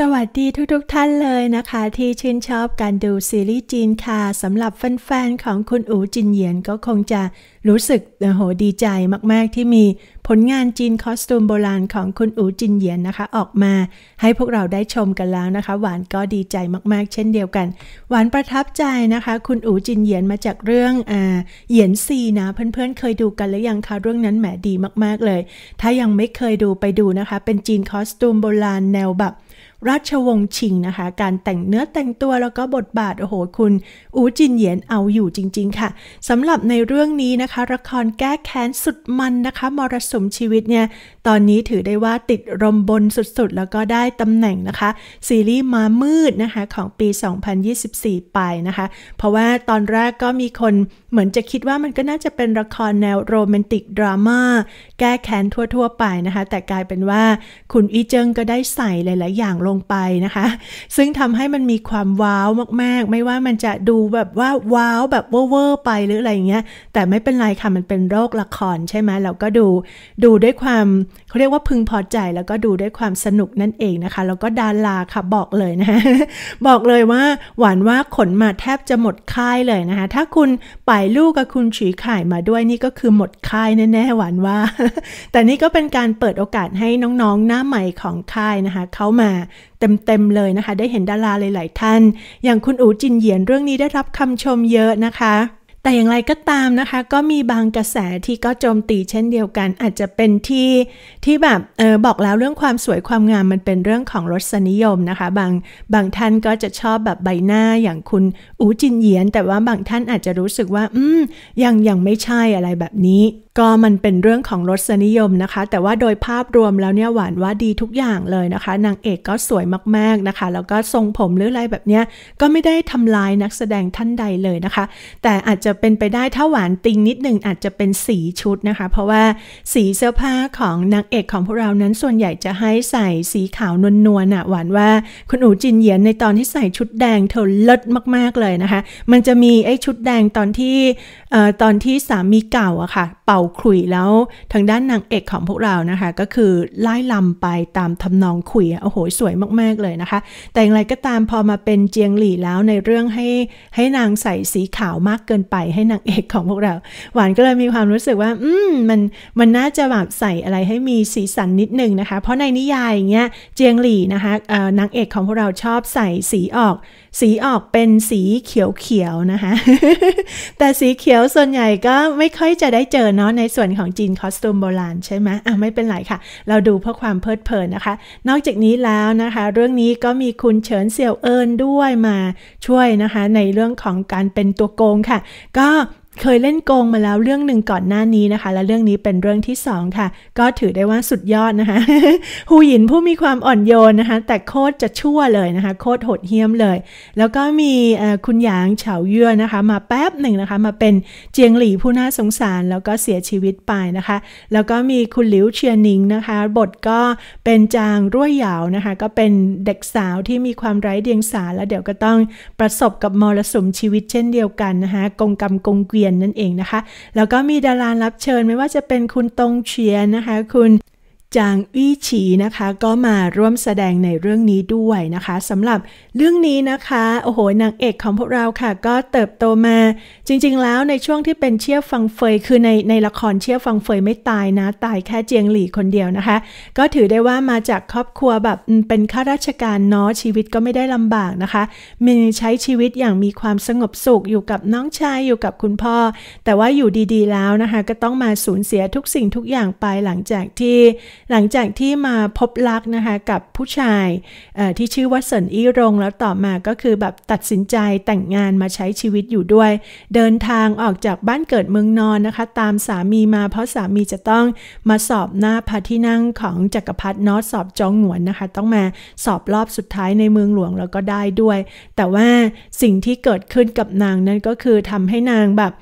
สวัสดีทุก ๆ ท่านเลยนะคะ ที่ชื่นชอบการดูซีรีส์จีนค่ะสำหรับแฟนๆของคุณอูจินเหยียนก็คงจะรู้สึกโหดีใจมากๆที่มีผลงานจีนคอสตูมโบราณของคุณอูจินเหยียนนะคะออกมาให้พวกเราได้ชมกันแล้วนะคะ หวานก็ดีใจมากๆเช่นเดียวกัน หวานประทับใจนะคะ คุณอูจินเหยียนมาจากเรื่องอ่าเหยียนซีนะ เพื่อนๆเคยดูกันหรือยังคะเรื่องนั้นแหมดีมากๆเลย ถ้ายังไม่เคยดูไปดูนะคะ เป็นจีนคอสตูมโบราณแนวแบบราชวงศ์ชิงนะคะ การแต่งเนื้อแต่งตัวแล้วก็บทบาท โอ้โห คุณอูจินเหยียนเอาอยู่จริง ๆ ค่ะ สำหรับในเรื่องนี้นะคะ ละครแก้แค้นสุดมันนะคะ มรสุมชีวิตเนี่ย ตอนนี้ถือได้ว่าติดรมบนสุดๆแล้วก็ได้ตำแหน่งนะคะ ซีรีส์ มามืดนะคะ ของปี 2024 ไปนะคะ เพราะว่าตอนแรกก็มีคนเหมือนจะคิดว่ามันก็น่าจะเป็นละครแนวโรแมนติกดราม่าแก้แค้นทั่ว ๆ ไปนะคะ แต่กลายเป็นว่าคุณอีเจิงก็ได้ใส่หลาย ๆอย่างลงงไปนะคะ ซึ่งทำให้มันมีความว้าวมากๆ ไม่ว่ามันจะดูแบบว่าว้าว แบบเวอร์ไปหรืออะไรอย่างเงี้ย แต่ไม่เป็นไร ค่ะ มันเป็นโรคละครใช่ไหมเราก็ดูดูด้วยความเรียกว่าพึงพอใจแล้วก็ดูด้วยความสนุกนั่นเองนะคะแล้วก็ดาราค่ะบอกเลยนะะบอกเลยว่าหวานว่าขนมาแทบจะหมดค่ายเลยนะคะ ถ้าคุณป่ยลูกกับคุณฉีข่ายมาด้วยนี่ก็คือหมดค่ายแน่ๆหวานว่า แต่นี่ก็เป็นการเปิดโอกาสให้น้องๆหน้าใหม่ของค่ายนะคะ เข้ามาเต็มๆเลยนะคะได้เห็นดาราหลาย ๆท่าน อย่างคุณอู๋จินเหยียนเรื่องนี้ได้รับคำชมเยอะนะคะแต่อย่างไรก็ตามนะคะก็มีบางกระแสที่ก็โจมตีเช่นเดียวกัน อาจจะเป็นที่ที่แบบเออบอกแล้วเรื่องความสวยความงามมันเป็นเรื่องของรสนิยมนะคะบางบางท่านก็จะชอบแบบใบหน้าอย่างคุณอูจินเยียน แต่ว่าบางท่านอาจจะรู้สึกว่า อืม ยังยังไม่ใช่อะไรแบบนี้ ก็มันเป็นเรื่องของรสนิยมนะคะ แต่ว่าโดยภาพรวมแล้วเนี่ยหวานว่าดีทุกอย่างเลยนะคะนางเอกก็สวยมากๆนะคะแล้วก็ทรงผมหรืออะไรแบบเนี้ยก็ไม่ได้ทำลายนักแสดงท่านใดเลยนะคะ แต่อาจจะเป็นไปได้ถ้าหวานติงนิดหนึ่งอาจจะเป็นสีชุดนะคะ เพราะว่าสีเสื้อผ้าของนางเอกของพวกเรานั้น ส่วนใหญ่จะให้ใส่สีขาวนวลๆน่ะหวานว่าคุณอู๋จินเหยียนในตอนที่ใส่ชุดแดงเธอเลิศมากๆเลยนะคะ มันจะมีไอ้ชุดแดงตอนที่ตอนที่สามีเก่าอะค่ะ เป่าขลุ่ยแล้ว ทางด้านนางเอกของพวกเรานะคะก็คือไล่ลำไปตามทำนองขลุ่ยโอ้โหสวยมากๆเลยนะคะ แต่อย่างไรก็ตามพอมาเป็นเจียงหลี่แล้วในเรื่องให้ให้นางใส่สีขาวมากเกินไปให้นางเอกของพวกเราหวานก็เลยมีความรู้สึกว่า อืมมันมันน่าจะแบบใส่อะไรให้มีสีสันนิดนึงนะคะ เพราะในนิยายอย่างเงี้ยเจียงหลี่นะคะนางเอกของพวกเราชอบใส่สีออกสีออกเป็นสีเขียวๆนะคะแต่สีเขียวส่วนใหญ่ก็ไม่ค่อยจะได้เจอเนาะในส่วนของจีนคอสตูมโบราณใช่ไหมอ่ะไม่เป็นไรค่ะ เราดูเพื่อความเพลิดเพลินนะคะ นอกจากนี้แล้วนะคะ เรื่องนี้ก็มีคุณเฉินเสี่ยวเอินด้วยมาช่วยนะคะ ในเรื่องของการเป็นตัวโกงค่ะ ก็เคยเล่นโกงมาแล้วเรื่องหนึ่งก่อนหน้านี้นะคะ และเรื่องนี้เป็นเรื่องที่สองค่ะ ก็ถือได้ว่าสุดยอดนะคะฮูหยินผู้มีความอ่อนโยนนะคะ แต่โคตรจะชั่วเลยนะคะ โคตรโหดเหี้ยมเลย แล้วก็มีคุณหยางเฉาเยื่อนะคะ มาแป๊บหนึ่งนะคะ มาเป็นเจียงหลี่ผู้น่าสงสารแล้วก็เสียชีวิตไปนะคะ แล้วก็มีคุณหลิวเชียนิงนะคะ บทก็เป็นจางรั่วหยาวนะคะ ก็เป็นเด็กสาวที่มีความไร้เดียงสาแล้วเดี๋ยวก็ต้องประสบกับมรสุมชีวิตเช่นเดียวกันนะคะกงกรรมกงเกวียยนนั่นเองนะคะ แล้วก็มีดารารับเชิญไม่ว่าจะเป็นคุณตงเฉียนนะคะคุณจางอี้ฉีนะคะก็มาร่วมแสดงในเรื่องนี้ด้วยนะคะสำหรับเรื่องนี้นะคะ โอ้โหนางเอกของพวกเราค่ะก็เติบโตมา จริงๆแล้วในช่วงที่เป็นเชี่ยฟังเฟย คือในในละครเชี่ยฟังเฟยไม่ตายนะตายแค่เจียงหลี่คนเดียวนะคะ ก็ถือได้ว่ามาจากครอบครัวแบบเป็นข้าราชการเนาะชีวิตก็ไม่ได้ลำบากนะคะ มีใช้ชีวิตอย่างมีความสงบสุขอยู่กับน้องชายอยู่กับคุณพ่อ แต่ว่าอยู่ดีๆแล้วนะคะ ก็ต้องมาสูญเสียทุกสิ่งทุกอย่างไปหลังจากที่หลังจากที่มาพบรักนะคะกับผู้ชายที่ชื่อว่าเซินอี้รงแล้วต่อมาก็คือแบบตัดสินใจแต่งงานมาใช้ชีวิตอยู่ด้วย เดินทางออกจากบ้านเกิดเมืองนอนนะคะตามสามีมา เพราะสามีจะต้องมาสอบหน้าพระที่นั่งของจักรพรรดินอตสอบจองหวนนะคะ ต้องมาสอบรอบสุดท้ายในเมืองหลวงแล้วก็ได้ด้วย แต่ว่าสิ่งที่เกิดขึ้นกับนางนั้นก็คือทำให้นางแบบ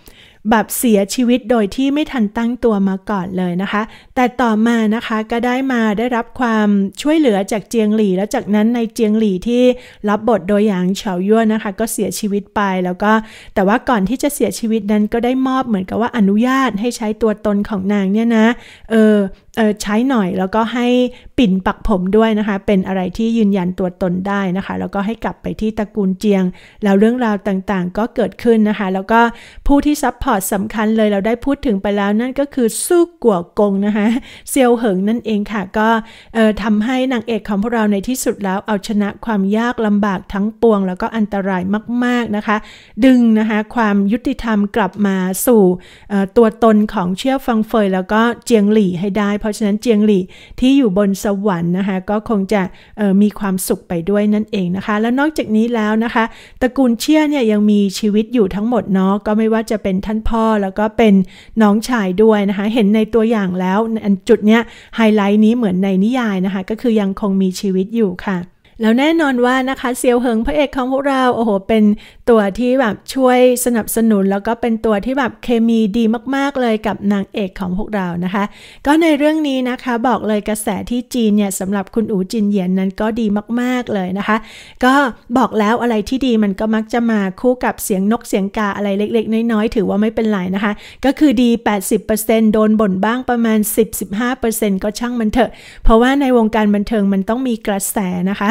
แบบเสียชีวิตโดยที่ไม่ทันตั้งตัวมาก่อนเลยนะคะ แต่ต่อมานะคะก็ได้มาได้รับความช่วยเหลือจากเจียงหลี่ แล้วจากนั้นในเจียงหลี่ที่รับบทโดยหยางเฉายั่วนะคะก็เสียชีวิตไปแล้วก็แต่ว่าก่อนที่จะเสียชีวิตนั้นก็ได้มอบเหมือนกับว่าอนุญาตให้ใช้ตัวตนของนางเนี่ยนะเออใช้หน่อยแล้วก็ให้ปิ่นปักผมด้วยนะคะเป็นอะไรที่ยืนยันตัวตนได้นะคะ แล้วก็ให้กลับไปที่ตระกูลเจียง แล้วเรื่องราวต่างๆก็เกิดขึ้นนะคะ แล้วก็ ผู้ที่ซัพพอร์ตสำคัญเลยเราได้พูดถึงไปแล้วนั่นก็คือสู้กัวกงนะคะเซียวเหิงนั่นเองค่ะก็ทำให้นางเอกของพวกเราในที่สุดแล้วเอาชนะความยากลำบากทั้งปวง แล้วก็อันตรายมาก ๆนะคะ ดึงนะคะความยุติธรรมกลับมาสู่ตัวตนของเชี่ยวฟังเฟย แล้วก็เจียงหลี่ให้ได้เพราะฉะนั้นเจียงหลี่ที่อยู่บนสวรรค์นะคะก็คงจะมีความสุขไปด้วยนั่นเองนะคะ แล้วนอกจากนี้แล้วนะคะตระกูลเชี่ยเนี่ยยังมีชีวิตอยู่ทั้งหมดเนาะก็ไม่ว่าจะเป็นท่านพ่อแล้วก็เป็นน้องชายด้วยนะคะเห็นในตัวอย่างแล้วนจุดเนี้ยไฮไลท์นี้เหมือนในนิยายนะคะก็คือยังคงมีชีวิตอยู่ค่ะแล้วแน่นอนว่านะคะเซียวเหิงพระเอกของพวกเราโอ้โหเป็นตัวที่แบบช่วยสนับสนุนแล้วก็เป็นตัวที่แบบเคมีดีมากๆเลยกับนางเอกของพวกเรานะคะ ก็ในเรื่องนี้นะคะบอกเลยกระแสที่จีนเนี่ยสำหรับคุณอูจินเหยียนนั้นก็ดีมากๆเลยนะคะ ก็บอกแล้วอะไรที่ดีมันก็มักจะมาคู่กับเสียงนกเสียงกาอะไรเล็ก ๆ น้อยๆถือว่าไม่เป็นไรนะคะ ก็คือดี 80%โดนบ่นบ้างประมาณ10-15%ก็ช่างมันเถอะ เพราะว่าในวงการบันเทิงมันต้องมีกระแสนะคะ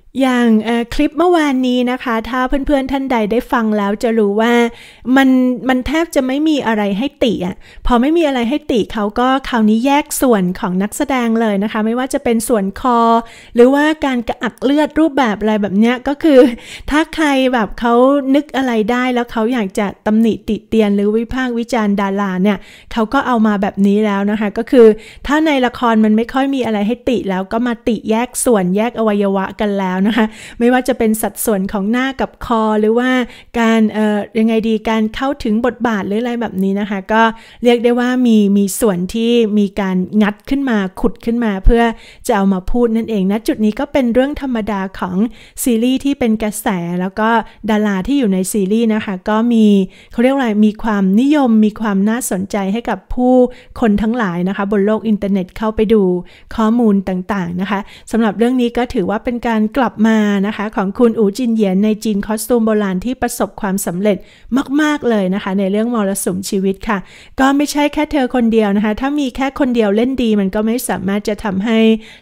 อย่างคลิปเมื่อวานนี้นะคะ ถ้าเพื่อนๆท่านใดได้ฟังแล้วจะรู้ว่ามันมันแทบจะไม่มีอะไรให้ติอ่ะพอไม่มีอะไรให้ติเขาก็คราวนี้แยกส่วนของนักแสดงเลยนะคะ ไม่ว่าจะเป็นส่วนคอ หรือว่าการกระอักเลือด รูปแบบอะไรแบบเนี้ยก็คือ ถ้าใครแบบเขานึกอะไรได้ แล้วเขาอยากจะตำหนิติเตียนหรือวิพากษ์วิจารณ์ดาราเนี่ยเขาก็เอามาแบบนี้แล้วนะคะ ก็คือถ้าในละครมันไม่ค่อยมีอะไรให้ติแล้วก็มาติแยกส่วนแยกอวัยวะกันแล้วนะคะไม่ว่าจะเป็นสัดส่วนของหน้ากับคอ หรือว่าการเอ่อยังไงดีการเข้าถึงบทบาทหรืออะไรแบบนี้นะคะก็เรียกได้ว่ามีมีส่วนที่มีการงัดขึ้นมาขุดขึ้นมา เพื่อจะเอามาพูดนั่นเองนะจุดนี้ก็เป็นเรื่องธรรมดาของซีรีส์ที่เป็นกระแส แล้วก็ดาราที่อยู่ในซีรีส์นะคะก็มีเขาเรียกอะไรมีความนิยมมีความน่าสนใจให้กับผู้คนทั้งหลายนะคะบนโลกอินเทอร์เน็ตเข้าไปดูข้อมูลต่างๆนะคะสำหรับเรื่องนี้ก็ถือว่าเป็นการกลับับมานะคะของคุณอูจินเหยียนในจีนคอสตูมโบราณที่ประสบความสำเร็จมากๆเลยนะคะในเรื่องมรสุมชีวิตค่ะก็ไม่ใช่แค่เธอคนเดียวนะคะถ้ามีแค่คนเดียวเล่นดีมันก็ไม่สามารถจะทำให้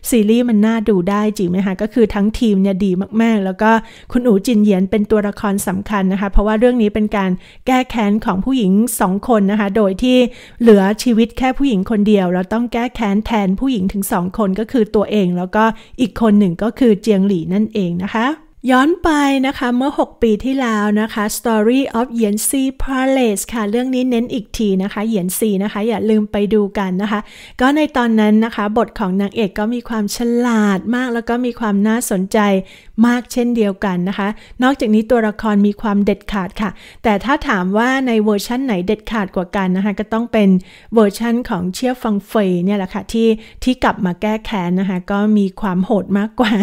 ซีรีส์มันน่าดูได้จริงไหมคะก็คือทั้งทีมเนี่ยดีมากๆ แล้วก็คุณอูจินเหยียนเป็นตัวละครสำคัญนะคะ เพราะว่าเรื่องนี้เป็นการแก้แค้นของผู้หญิงสองคนนะคะโดยที่เหลือชีวิตแค่ผู้หญิงคนเดียวเราต้องแก้แค้นแทนผู้หญิงถึงสองคนก็คือตัวเอง แล้วก็อีกคนหนึ่งก็คือเจียงหลี่นันั่นเองนะคะย้อนไปนะคะเมื่อ 6 ปีที่แล้วนะคะ Story of Yen Si Palace ค่ะ เรื่องนี้เน้นอีกทีนะคะเหยียนซีนะคะ อย่าลืมไปดูกันนะคะ ก็ในตอนนั้นนะคะ บทของนางเอกก็มีความฉลาดมากแล้วก็มีความน่าสนใจมากเช่นเดียวกันนะคะ นอกจากนี้ตัวละครมีความเด็ดขาดค่ะ แต่ถ้าถามว่าในเวอร์ชั่นไหนเด็ดขาดกว่ากันนะคะ ก็ต้องเป็นเวอร์ชั่นของเชี่ยฟังเฟยเนี่ยแหละค่ะที่ที่กลับมาแก้แค้นนะคะก็มีความโหดมากกว่า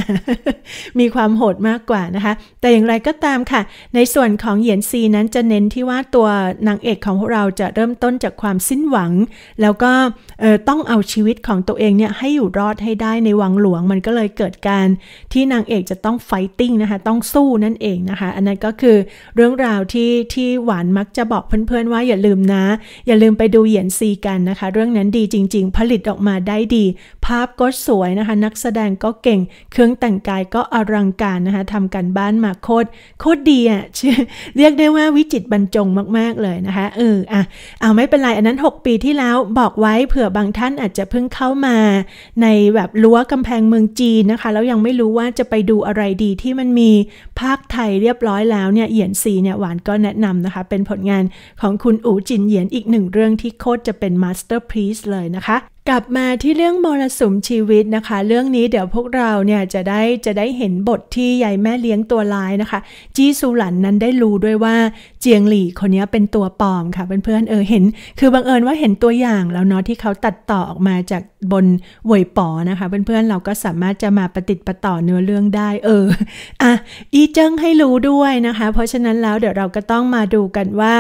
มีความโหดมากกว่านะคะแต่อย่างไรก็ตามค่ะ ในส่วนของเหยียนซีนั้นจะเน้นที่ว่าตัวนางเอกของเราจะเริ่มต้นจากความสิ้นหวังแล้วก็ต้องเอาชีวิตของตัวเองเนี่ย ให้อยู่รอดให้ได้ในวังหลวงมันก็เลยเกิดการ ที่นางเอกจะต้องไฟติ้งนะคะต้องสู้นั่นเองนะคะอันนั้นก็คือเรื่องราวที่ที่หวานมักจะบอกเพื่อนๆว่าอย่าลืมนะ อย่าลืมไปดูเหยียนซีกันนะคะเรื่องนั้นดีจริงๆ ผลิตออกมาได้ดี ภาพก็สวยนะคะนักแสดงก็เก่งเครื่องแต่งกายก็อลังการนะคะททำกันบ้านมาโคตรโคตรดีอะ่ะเรียกได้ว่าวิจิตบรรจงมากๆเลยนะคะ เอออ่ะเอาไม่เป็นไรอันนั้น 6 ปีที่แล้วบอกไว้เผื่อบางท่านอาจจะเพิ่งเข้ามาในแบบรั้วกำแพงเมืองจีนนะคะ แล้วยังไม่รู้ว่าจะไปดูอะไรดีที่มันมีภาคไทยเรียบร้อยแล้วเนี่ยเหยียนซีเนี่ยหวานก็แนะนำนะคะ เป็นผลงานของคุณอู๋จินเหยียนอีกหนึ่งเรื่องที่โคตรจะเป็นมาสเตอร์พีซเลยนะคะกลับมาที่เรื่องมรสุมชีวิตนะคะ เรื่องนี้เดี๋ยวพวกเราเนี่ยจะได้จะได้เห็นบทที่ยายแม่เลี้ยงตัวร้ายนะคะ จีซูหลันนั้นได้รู้ด้วยว่า เจียงหลี่ คนนี้เป็นตัวปลอมค่ะเพื่อนๆเออเห็น คือบังเอิญว่าเห็นตัวอย่างแล้วเนาะที่เขาตัดต่อออกมาจากบนหวยปอนะคะเพื่อนๆเราก็สามารถจะมาประติดประต่อเนื้อเรื่องได้ เอออ่ะอีเจิ้งให้รู้ด้วยนะคะ เพราะฉะนั้นแล้วเดี๋ยวเราก็ต้องมาดูกันว่า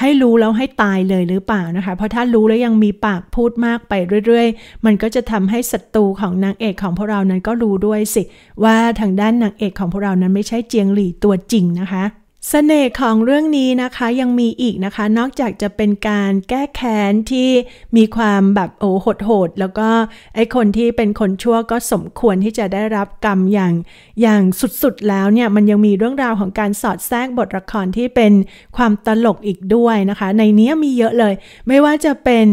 ให้รู้แล้วให้ตายเลยหรือเปล่านะคะ เพราะถ้ารู้แล้วยังมีปากพูดมากไปเรื่อยๆ มันก็จะทำให้ศัตรูของนางเอกของพวกเรานั้นก็รู้ด้วยสิว่าทางด้านนางเอกของพวกเรานั้นไม่ใช่เจียงหลี่ตัวจริงนะคะเสน่ห์ของเรื่องนี้นะคะยังมีอีกนะคะ นอกจากจะเป็นการแก้แค้นที่มีความแบบโอ้โหดโหดแล้วก็ไอคนที่เป็นคนชั่วก็สมควรที่จะได้รับกรรมอย่างอย่างสุดๆแล้วเนี่ย มันยังมีเรื่องราวของการสอดแทรกบทละครที่เป็นความตลกอีกด้วยนะคะ ในนี้มีเยอะเลย ไม่ว่าจะเป็น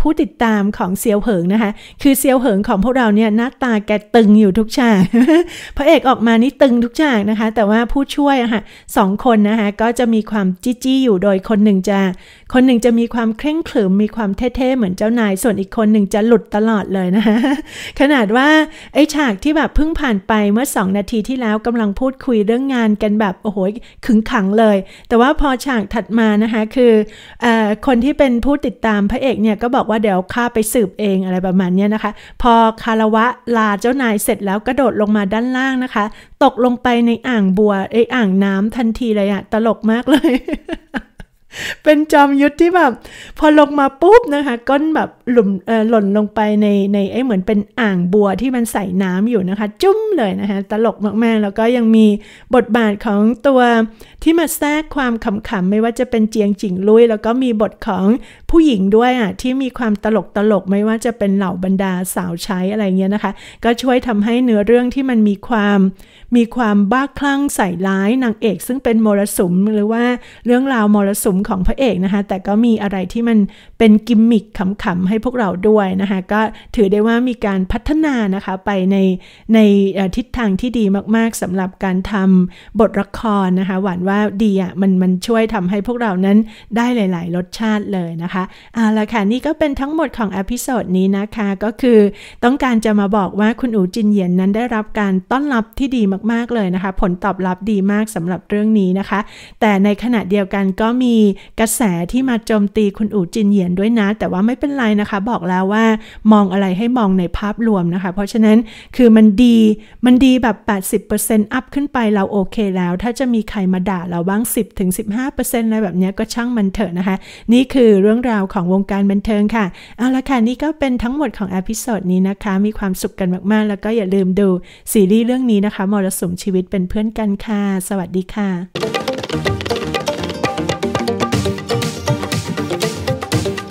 ผู้ติดตามของเซียวเหิงนะคะ คือเซียวเหิงของพวกเราเนี่ยหน้าตาแกตึงอยู่ทุกฉากพระเอกออกมานี่ตึงทุกฉากนะคะแต่ว่าผู้ช่วยอะค่ะสองคนคนนะคะก็จะมีความจี้จี้อยู่โดยคนหนึ่งจะคนหนึ่งจะมีความเคร่งขรึมมีความเท่ๆเหมือนเจ้านาย ส่วนอีกคนหนึ่งจะหลุดตลอดเลยนะคะขนาดว่าไอ้ฉากที่แบบ เพิ่งผ่านไปเมื่อ 2 นาทีที่แล้วกำลังพูดคุยเรื่องงานกันแบบ โอ้โหขึงขังเลย แต่ว่าพอฉากถัดมานะคะคืออคนที่เป็นผู้ติดตามพระเอกเนี่ยก็บอกว่าเดี๋ยวข้าไปสืบเองอะไรประมาณนี้นะคะพอคารวะลาเจ้านายเสร็จแล้วกระโดดลงมาด้านล่างนะคะตกลงไปในอ่างบัวไออ่างน้ำทันทีเลยอะตลกมากเลย เป็นจอมยุทธที่แบบ พอลงมาปุ๊บนะคะก้นแบบหลุมหล่นลงไปในในไอเหมือนเป็นอ่างบัวที่มันใส่น้ำอยู่นะคะ จุ้มเลยนะคะตลกมาก ๆ แล้วก็ยังมีบทบาทของตัวที่มาแทรกความขำๆ ไม่ว่าจะเป็น เจียงจิงลุย แล้วก็มีบทของผู้หญิงด้วยอ่ะที่มีความตลกตลกไม่ว่าจะเป็นเหล่าบรรดาสาวใช้อะไรเงี้ยนะคะ ก็ช่วยทำให้เนื้อเรื่องที่มันมีความมีความบ้าคลั่งใส่ร้ายนางเอกซึ่งเป็นมรสุมหรือว่าเรื่องราวมรสุมของพระเอกนะคะแต่ก็มีอะไรที่มันเป็นกิมมิคขำๆ ให้พวกเราด้วยนะคะก็ถือได้ว่ามีการพัฒนานะคะไปในในทิศทางที่ดีมากๆสำหรับการทำบทละครนะคะหวานว่าดีอ่ะมันมันช่วยทำให้พวกเรานั้นได้หลาย ๆ รสชาติเลย นะคะเอาละค่ะนี่ก็เป็นทั้งหมดของอพิโซดนี้นะคะก็คือต้องการจะมาบอกว่าคุณอูจินเยียนนั้นได้รับการต้อนรับที่ดีมามากๆเลยนะคะผลตอบรับดีมากสำหรับเรื่องนี้นะคะ แต่ในขณะเดียวกันก็มีกระแสที่มาโจมตีคุณอู๋จินเหยียนด้วยนะ แต่ว่าไม่เป็นไรนะคะบอกแล้วว่ามองอะไรให้มองในภาพรวมนะคะ เพราะฉะนั้นคือมันดีมันดีแบบ 80%อัพขึ้นไปเราโอเคแล้ว ถ้าจะมีใครมาด่าเราบ้าง 10-15%อะไรแบบนี้ก็ช่างมันเถอะนะคะ นี่คือเรื่องราวของวงการบันเทิงค่ะเอาละค่ะนี่ก็เป็นทั้งหมดของอพิโซดนี้นะคะ มีความสุขกันมากๆ แล้วก็อย่าลืมดูซีรีส์เรื่องนี้นะคะมรสุมชีวิตเป็นเพื่อนกันค่ะ สวัสดีค่ะ